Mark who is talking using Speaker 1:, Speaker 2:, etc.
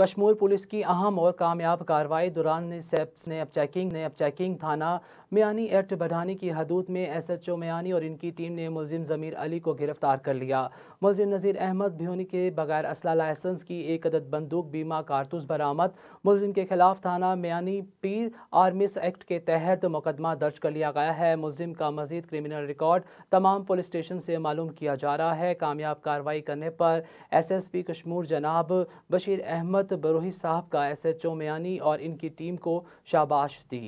Speaker 1: Kashmir police की अहम और कामयाब कार्रवाई दौरान सेप्स ने अब ने अब थाना मियानी एक्ट बढ़ाने की हदूद में एस एच ओ मियानी और इनकी टीम ने मुलिम ज़मीर अली को गिरफ्तार कर लिया मुलिम नज़ीर अहमद भ्योनी के बगैर असला लाइसेंस की एक अदद बंदूक बीमा कारतूस बरामद मुलिम के खिलाफ थाना मियानी पीर आर्मिस एक्ट के तहत मुकदमा दर्ज कर लिया गया है मुलिम का मजीद क्रिमिनल रिकॉर्ड तमाम पुलिस स्टेशन से मालूम किया जा रहा है कामयाब कार्रवाई करने पर एस एस पी कश्मीर जनाब बशीर अहमद मोहम्मद बरोही साहब का एस एच ओ मयानी और इनकी टीम को शाबाश दी